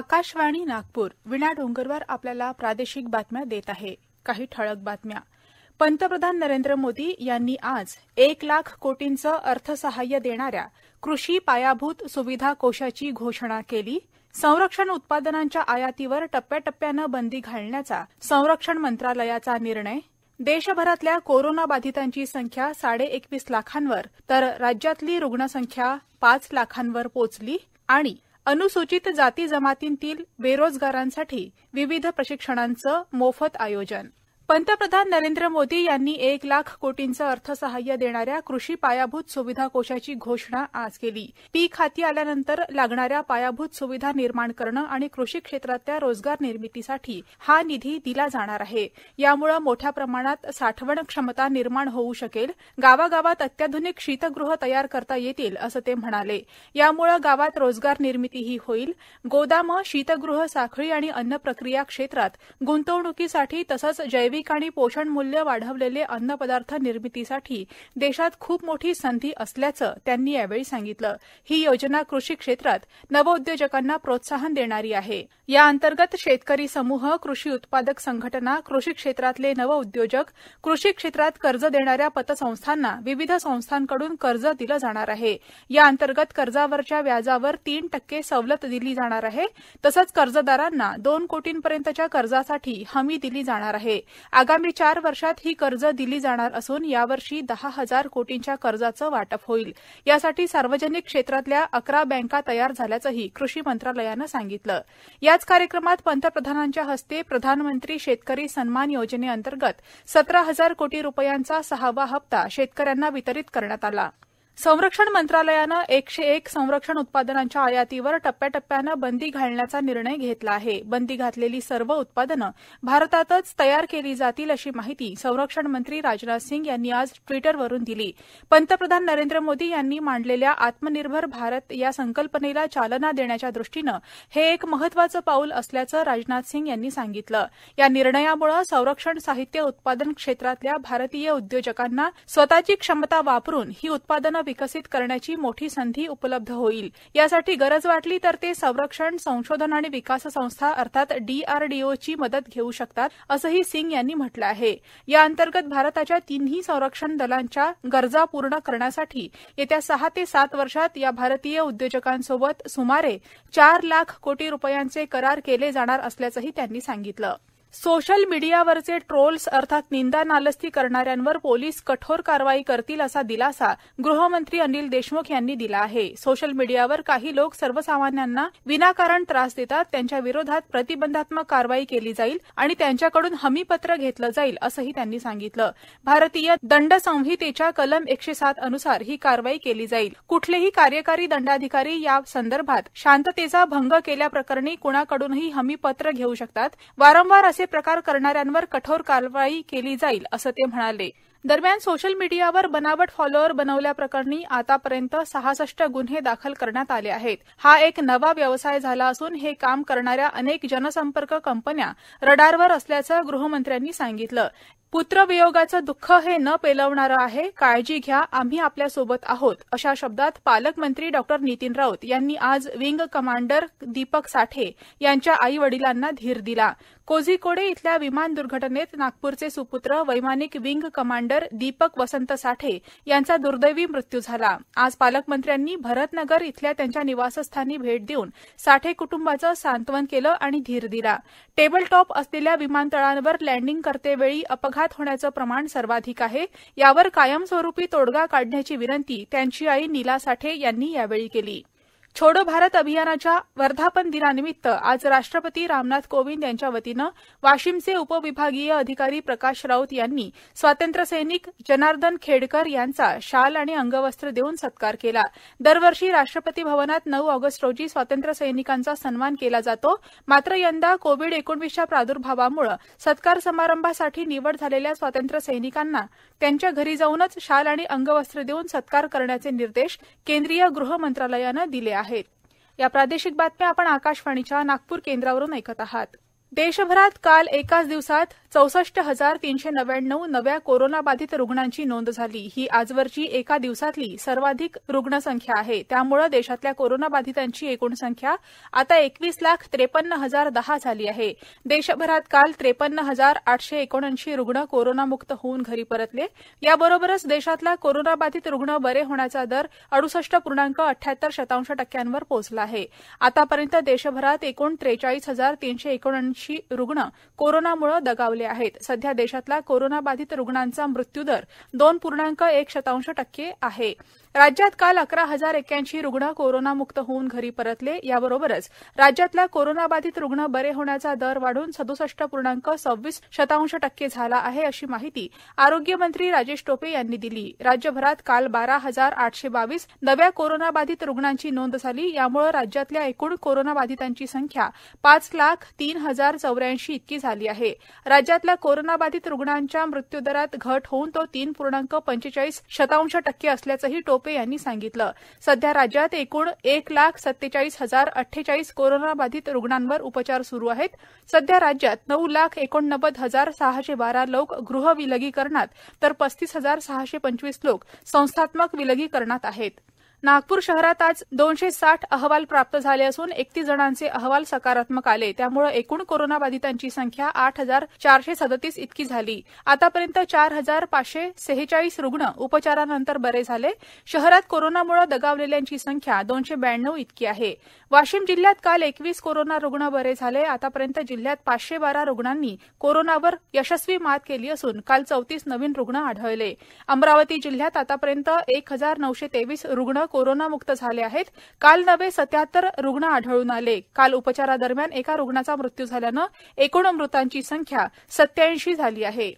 आकाशवाणी नागपूर विणा डोंगरवर आपल्याला प्रादेशिक बातम्या देत आहे काही ठळक बातम्या पंतप्रधान नरेंद्र मोदी यांनी आज एक लाख कोटींचं अर्थसहाय्य देणाऱ्या कृषी पायाभूत सुविधा कोषाची घोषणा केली संरक्षण उत्पादनांच्या आयातीवर टप्प्याटप्प्यानं बंदी घालण्याचा संरक्षण मंत्रालयाचा निर्णय देशभरातल्या कोरोनाबाधितांची संख्या साडे एकवीस लाखांवर तर राज्यातली रुग्णसंख्या पाच लाखांवर पोचली आणि अनुसूचित जाती जमातींतील बेरोजगारांसाठी विविध प्रशिक्षणांचं मोफत आयोजन पंतप्रधान नरेंद्र मोदी यांनी एक लाख कोटींचं अर्थसहाय्य देणाऱ्या कृषी पायाभूत सुविधा कोषाची घोषणा आज केली पीक हाती आल्यानंतर लागणाऱ्या पायाभूत सुविधा निर्माण करणं आणि कृषी क्षेत्रातल्या रोजगार निर्मितीसाठी हा निधी दिला जाणार आहे यामुळे मोठ्या प्रमाणात साठवण क्षमता निर्माण होऊ शकेल गावागावात अत्याधुनिक शीतगृह तयार करता येतील असं ते म्हणाले यामुळे गावात रोजगार निर्मितीही होईल गोदाम शीतगृह साखळी आणि अन्न प्रक्रिया क्षेत्रात गुंतवणुकीसाठी तसंच जैविक जैविक आणि पोषण मूल्य वाढवलेले अन्नपदार्थ निर्मितीसाठी देशात खूप मोठी संधी असल्याचं त्यांनी यावेळी सांगितलं ही योजना कृषी क्षेत्रात नवउद्योजकांना प्रोत्साहन देणारी आहे या अंतर्गत शेतकरी समूह कृषी उत्पादक संघटना कृषी क्षेत्रातले नवउद्योजक कृषी क्षेत्रात कर्ज देणाऱ्या पतसंस्थांना विविध संस्थांकडून कर्ज दिलं जाणार आहे या अंतर्गत कर्जावरच्या व्याजावर तीन टक्के सवलत दिली जाणार आहे तसंच कर्जदारांना दोन कोटींपर्यंतच्या कर्जासाठी हमी दिली जाणार आहे आगामी चार वर्षात ही कर्ज दिली जाणार असून यावर्षी दहा हजार कोटींच्या कर्जाचं वाटप होईल यासाठी सार्वजनिक क्षेत्रातल्या अकरा बँका तयार झाल्याचंही कृषी मंत्रालयानं सांगितलं याच कार्यक्रमात पंतप्रधानांच्या हस्ते प्रधानमंत्री शेतकरी सन्मान योजनेअंतर्गत सतरा हजार कोटी रुपयांचा सहावा हप्ता शेतकऱ्यांना वितरित करण्यात आला संरक्षण मंत्रालयानं एकशे एक संरक्षण उत्पादनांच्या आयातीवर टप्प्याटप्प्यानं बंदी घालण्याचा निर्णय घेतला आहे बंदी घातलेली सर्व उत्पादनं भारतातच तयार केली जातील अशी माहिती संरक्षण मंत्री राजनाथ सिंग यांनी आज ट्विटरवरून दिली पंतप्रधान नरेंद्र मोदी यांनी मांडलेल्या आत्मनिर्भर भारत या संकल्पनेला चालना देण्याच्या दृष्टीनं हे एक महत्वाचं पाऊल असल्याचं राजनाथ सिंग यांनी सांगितलं या निर्णयामुळे संरक्षण साहित्य उत्पादन क्षेत्रातल्या भारतीय उद्योजकांना स्वतःची क्षमता वापरून ही उत्पादनं विकसित करण्याची मोठी संधी उपलब्ध होईल यासाठी गरज वाटली तर ते संरक्षण संशोधन आणि विकास संस्था अर्थात डीआरडीओची मदत घेऊ शकतात असंही सिंग यांनी म्हटलं आहे अंतर्गत भारताच्या तिन्ही संरक्षण दलांच्या गरजा पूर्ण करण्यासाठी येत्या सहा ते सात वर्षात या भारतीय उद्योजकांसोबत सुमारे चार लाख कोटी रुपयांचे करार केले जाणार असल्याचंही त्यांनी सांगितलं सोशल मीडियावरचे ट्रोल्स अर्थात निंदा नालस्ती करणाऱ्यांवर पोलीस कठोर कारवाई करतील असा दिलासा गृहमंत्री अनिल देशमुख यांनी दिला आहे सोशल मीडियावर काही लोक सर्वसामान्यांना विनाकारण त्रास देतात त्यांच्या विरोधात प्रतिबंधात्मक कारवाई केली जाईल आणि त्यांच्याकडून हमीपत्र घेतलं जाईल असंही त्यांनी सांगितलं भारतीय दंड संहितेच्या कलम एकशे सात अनुसार ही कारवाई केली जाईल कुठलेही कार्यकारी दंडाधिकारी या संदर्भात शांततेचा भंग केल्याप्रकरणी कुणाकडूनही हमीपत्र घेऊ शकतात वारंवार असे असे प्रकार करणाऱ्यांवर कठोर कारवाई केली जाईल असं ते म्हणाले दरम्यान सोशल मीडियावर बनावट फॉलोअर बनवल्याप्रकरणी आतापर्यंत सहासष्ट गुन्हे दाखल करण्यात आले आहेत हा एक नवा व्यवसाय झाला असून हे काम करणाऱ्या अनेक जनसंपर्क कंपन्या रडारवर असल्याचं गृहमंत्र्यांनी सांगितलं पुत्रवियोगाचं दुःख हे न पेलवणारं आहे काळजी घ्या आम्ही आपल्यासोबत आहोत अशा शब्दात पालकमंत्री डॉ नितीन राऊत यांनी आज विंग कमांडर दीपक साठे यांच्या आई वडिलांना धीर दिला कोझिकोडे इथल्या विमान दुर्घटनेत नागपूरचे सुपुत्र वैमानिक विंग कमांडर दीपक वसंत साठे यांचा दुर्दैवी मृत्यू झाला आज पालकमंत्र्यांनी भरतनगर इथल्या त्यांच्या निवासस्थानी भेट देऊन साठे कुटुंबाचं सांत्वन केलं आणि धीर दिला टेबल टॉप असलेल्या विमानतळांवर लँडिंग करतेवेळी अपघात होण्याचं प्रमाण सर्वाधिक आहे यावर कायमस्वरूपी तोडगा काढण्याची विनंती त्यांची आई नीला साठे यांनी यावेळी केली छोडो भारत अभियानाच्या वर्धापन दिनानिमित्त आज राष्ट्रपती रामनाथ कोविंद यांच्या वतीनं वाशिमचे उपविभागीय अधिकारी प्रकाश राऊत यांनी स्वातंत्र्यसैनिक जनार्दन खेडकर यांचा शाल आणि अंगवस्त्र देऊन सत्कार केला दरवर्षी राष्ट्रपती भवनात नऊ ऑगस्ट रोजी स्वातंत्र्यसैनिकांचा सन्मान केला जातो मात्र यंदा कोविड एकोणवीसच्या प्रादुर्भावामुळे सत्कार समारंभासाठी निवड झालेल्या स्वातंत्र्यसैनिकांना त्यांच्या घरी जाऊनच शाल आणि अंगवस्त्र देऊन सत्कार करण्याचे निर्देश केंद्रीय गृह मंत्रालयानं दिले आहेत आहेत या प्रादेशिक बातम्या आपण आकाशवाणीच्या नागपूर केंद्रावरून ऐकत आहात देशभरात काल एकाच दिवसात चौसष्ट हजार तीनशे नव्याण्णव नव्या कोरोनाबाधित रुग्णांची नोंद झाली ही आजवरची एका दिवसातली सर्वाधिक रुग्णसंख्या आहे त्यामुळे देशातल्या कोरोनाबाधितांची एकूण संख्या आता एकवीस लाख त्रेपन्न हजार दहा झाली आहे देशभरात काल त्रेपन्न हजार आठशे एकोणऐंशी रुग्ण कोरोनामुक्त होऊन घरी परतले याबरोबरच देशातला कोरोनाबाधित रुग्ण बरे होण्याचा दर अडुसष्ट पूर्णांक अठ्ठ्याहत्तर शतांश टक्क्यांवर पोहोचला आहे आतापर्यंत देशभरात एकूण त्रेचाळीस हजार तीनशे एकोणऐंशी ऐंशी रुग्ण कोरोनामुळे दगावले आहेत सध्या देशातला कोरोनाबाधित रुग्णांचा मृत्यूदर दोन पूर्णांक एक शतांश टक्के आहे राज्यात काल अकरा हजार एक्याऐंशी रुग्ण कोरोनामुक्त होऊन घरी परतले याबरोबरच राज्यातला कोरोनाबाधित रुग्ण बरे होण्याचा दर वाढून सदुसष्ट पूर्णांक सव्वीस शतांश टक्के झाला आहे अशी माहिती आरोग्यमंत्री राजेश टोपे यांनी दिली राज्यभरात काल बारा हजार आठशे बावीस नव्या कोरोनाबाधित रुग्णांची नोंद झाली यामुळे राज्यातल्या एकूण कोरोनाबाधितांची संख्या पाच लाख तीन हजार चौऱ्याऐंशी इतकी झाली आहे राज्यातल्या कोरोनाबाधित रुग्णांच्या मृत्यूदरात घट होऊन तो तीन पूर्णांक पंचेचाळीस शतांश टक्के असल्याचंही टोपे टोपे यांनी सांगितलं सध्या राज्यात एकूण एक लाख सत्तेचाळीस हजार अठ्ठेचाळीस कोरोनाबाधित रुग्णांवर उपचार सुरू आहेत सध्या राज्यात नऊ लाख एकोणनव्वद हजार सहाशे बारा लोक गृह विलगीकरणात तर पस्तीस हजार सहाशे पंचवीस लोक संस्थात्मक विलगीकरणात आहेत नागपूर शहरात आज दोनशे साठ अहवाल प्राप्त झाले असून एकतीस जणांचे अहवाल सकारात्मक आले त्यामुळे एकूण कोरोनाबाधितांची संख्या आठ हजार चारशे सदतीस इतकी झाली आतापर्यंत चार हजार पाचशे सेहेचाळीस रुग्ण उपचारानंतर बरे झाले शहरात कोरोनामुळे दगावलेल्यांची संख्या दोनशे ब्याण्णव इतकी आहे वाशिम जिल्ह्यात काल एकवीस कोरोना रुग्ण बरे झाले आतापर्यंत जिल्ह्यात पाचशे बारा रुग्णांनी कोरोनावर यशस्वी मात केली असून काल चौतीस नवीन रुग्ण आढळले अमरावती जिल्ह्यात आतापर्यंत एक हजार नऊशे तेवीस रुग्ण कोरोनामुक्त झाले आहेत काल नवे सत्याहत्तर रुग्ण आढळून आले काल उपचारादरम्यान एका रुग्णाचा मृत्यू झाल्यानं एकूण मृतांची संख्या सत्याऐंशी झाली आहे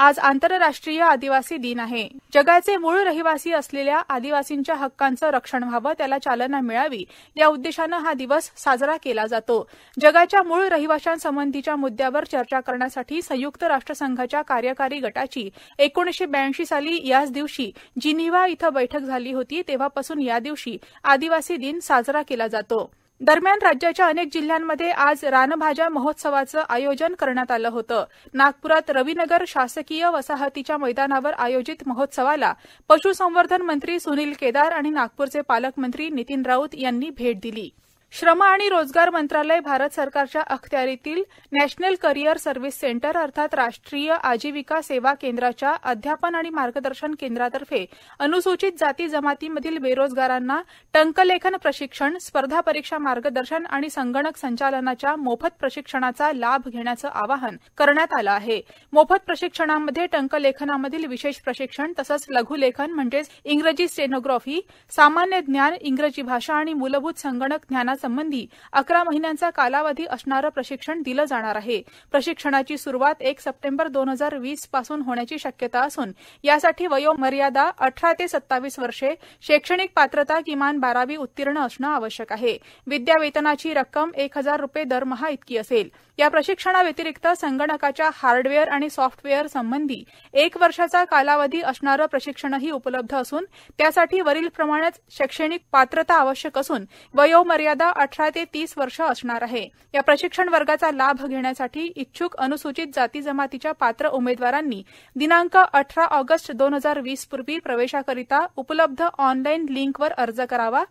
आज आंतरराष्ट्रीय आदिवासी दिन आहे जगाचे मूळ रहिवासी असलेल्या आदिवासींच्या हक्कांचं रक्षण व्हावं त्याला चालना मिळावी या उद्देशानं हा दिवस साजरा केला जातो जगाच्या मूळ रहिवाशांसंबंधीच्या मुद्द्यावर चर्चा करण्यासाठी संयुक्त राष्ट्रसंघाच्या कार्यकारी गटाची एकोणीसशे ब्याऐंशी साली याच दिवशी जिनिव्हा इथं बैठक झाली होती तेव्हापासून या दिवशी आदिवासी दिन साजरा केला जातो दरम्यान राज्याच्या अनेक जिल्ह्यांमध्ये आज रानभाज्या महोत्सवाचं आयोजन करण्यात आलं होतं नागप्रात रविनगर शासकीय वसाहतीच्या मैदानावर आयोजित महोत्सवाला पश्संवर्धन मंत्री सुनील केदार आणि नागपूरचे पालकमंत्री नितीन राऊत यांनी भेट दिली श्रम आणि रोजगार मंत्रालय भारत सरकारच्या अखत्यारीतील नॅशनल करिअर सर्व्हिस सेंटर अर्थात राष्ट्रीय आजीविका सेवा केंद्राच्या अध्यापन आणि मार्गदर्शन केंद्रातर्फे अनुसूचित जाती जमातीमधील बेरोजगारांना टंकलेखन प्रशिक्षण स्पर्धा परीक्षा मार्गदर्शन आणि संगणक संचालनाच्या मोफत प्रशिक्षणाचा लाभ घेण्याचं आवाहन करण्यात आलं आहे मोफत प्रशिक्षणामध्ये टंकलेखनामधील विशेष प्रशिक्षण तसंच लघुलेखन म्हणजेच इंग्रजी स्टेनोग्राफी सामान्य ज्ञान इंग्रजी भाषा आणि मूलभूत संगणक ज्ञाना प्रशिक्षणासंबंधी अकरा महिन्यांचा कालावधी असणारं प्रशिक्षण दिलं जाणार आहे प्रशिक्षणाची सुरुवात एक सप्टेंबर दोन हजार वीस पासून होण्याची शक्यता असून यासाठी वयोमर्यादा अठरा ते सत्तावीस वर्षे शैक्षणिक पात्रता किमान बारावी उत्तीर्ण असणं आवश्यक आहे विद्यावेतनाची रक्कम एक हजार रुपये दरमहा इतकी असेल या प्रशिक्षणाव्यतिरिक्त संगणकाच्या हार्डवेअर आणि सॉफ्टवेअर संबंधी एक वर्षाचा कालावधी असणारं प्रशिक्षणही उपलब्ध असून त्यासाठी वरील वरीलप्रमाणेच शैक्षणिक पात्रता आवश्यक असून वयोमर्यादा वयोमर्यादा अठरा ते तीस वर्ष असणार आहे या प्रशिक्षण वर्गाचा लाभ घेण्यासाठी इच्छुक अनुसूचित जाती जमातीच्या पात्र उमेदवारांनी दिनांक अठरा ऑगस्ट दोन हजार वीस पूर्वी प्रवेशाकरिता उपलब्ध ऑनलाईन लिंकवर अर्ज करावा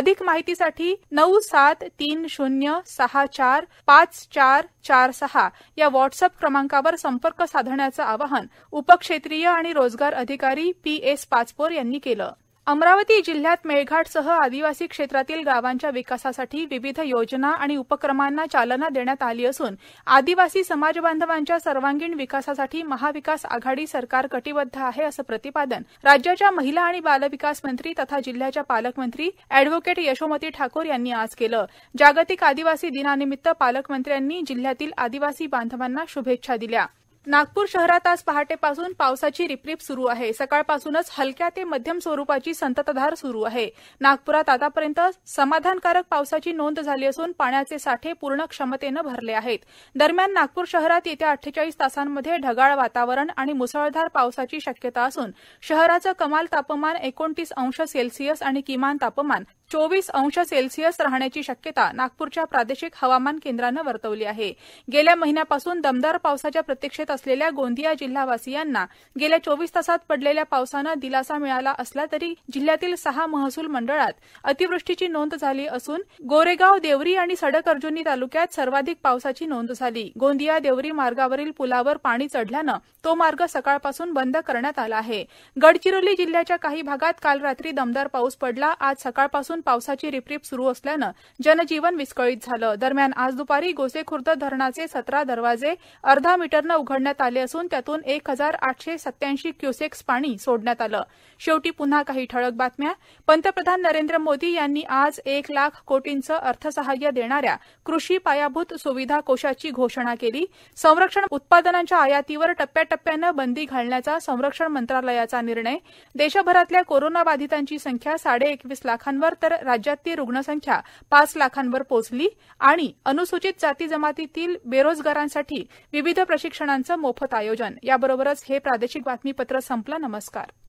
अधिक माहितीसाठी नऊ सात तीन शून्य सहा चार पाच चार चार सहा या व्हॉट्सअप क्रमांकावर संपर्क साधण्याचं आवाहन उपक्षेत्रीय आणि रोजगार अधिकारी पी एस पाचपोर यांनी केलं अमरावती जिल्ह्यात मेळघाटसह आदिवासी क्षेत्रातील गावांच्या विकासासाठी विविध योजना आणि उपक्रमांना चालना देण्यात आली असून आदिवासी समाजबांधवांच्या सर्वांगीण विकासासाठी महाविकास आघाडी सरकार कटिबद्ध आहे असं प्रतिपादन राज्याच्या महिला आणि बालविकास मंत्री तथा जिल्ह्याच्या पालकमंत्री अॅडव्होकेट यशोमती ठाकूर यांनी आज केलं जागतिक आदिवासी दिनानिमित्त पालकमंत्र्यांनी जिल्ह्यातील आदिवासी बांधवांना शुभेच्छा दिल्या नागपूर शहरात आज पहाटेपासून पावसाची रिपरिप सुरू आहे सकाळपासूनच हलक्या ते मध्यम स्वरूपाची संततधार सुरू आहे नागपुरात आतापर्यंत समाधानकारक पावसाची नोंद झाली असून पाण्याचे साठे पूर्ण क्षमतेनं भरले आहेत दरम्यान नागपूर शहरात येत्या अठ्ठेचाळीस तासांमध्ये ढगाळ वातावरण आणि मुसळधार पावसाची शक्यता असून शहराचं कमाल तापमान एकोणतीस अंश सेल्सिअस आणि किमान तापमान चोवीस अंश सेल्सिअस राहण्याची शक्यता नागपूरच्या प्रादेशिक हवामान केंद्रानं वर्तवली आहे गेल्या महिन्यापासून दमदार पावसाच्या प्रतीक्षेत असलेल्या गोंदिया जिल्हावासियांना गेल्या चोवीस तासात पडलेल्या पावसानं दिलासा मिळाला असला तरी जिल्ह्यातील सहा महसूल मंडळात अतिवृष्टीची नोंद झाली असून गोरेगाव देवरी आणि सडक अर्जुनी तालुक्यात सर्वाधिक पावसाची नोंद झाली गोंदिया देवरी मार्गावरील पुलावर पाणी चढल्यानं तो मार्ग सकाळपासून बंद करण्यात आला आहे गडचिरोली जिल्ह्याच्या काही भागात काल रात्री दमदार पाऊस पडला आज सकाळपासून पावसाची रिपरिप सुरू असल्यानं जनजीवन विस्कळीत झालं दरम्यान आज दुपारी गोसेखुर्द धरणाचे सतरा दरवाजे अर्धा मीटरनं उघडण्यात आले असून त्यातून एक हजार आठशे सत्याऐंशी क्युसेक्स पाणी सोडण्यात आलं शेवटी पुन्हा काही ठळक बातम्या पंतप्रधान नरेंद्र मोदी यांनी आज एक लाख कोटींचं अर्थसहाय्य देणाऱ्या कृषी पायाभूत सुविधा कोषाची घोषणा केली संरक्षण उत्पादनांच्या आयातीवर टप्प्याटप्प्यानं बंदी घालण्याचा संरक्षण मंत्रालयाचा निर्णय देशभरातल्या कोरोनाबाधितांची संख्या साडे एकवीस लाखांवर तर राज्यातली रुग्णसंख्या पाच लाखांवर पोहोचली आणि अनुसूचित जाती जमातीतील बेरोजगारांसाठी विविध प्रशिक्षणांचं मोफत आयोजन याबरोबरच हे प्रादेशिक बातमीपत्र संपलं नमस्कार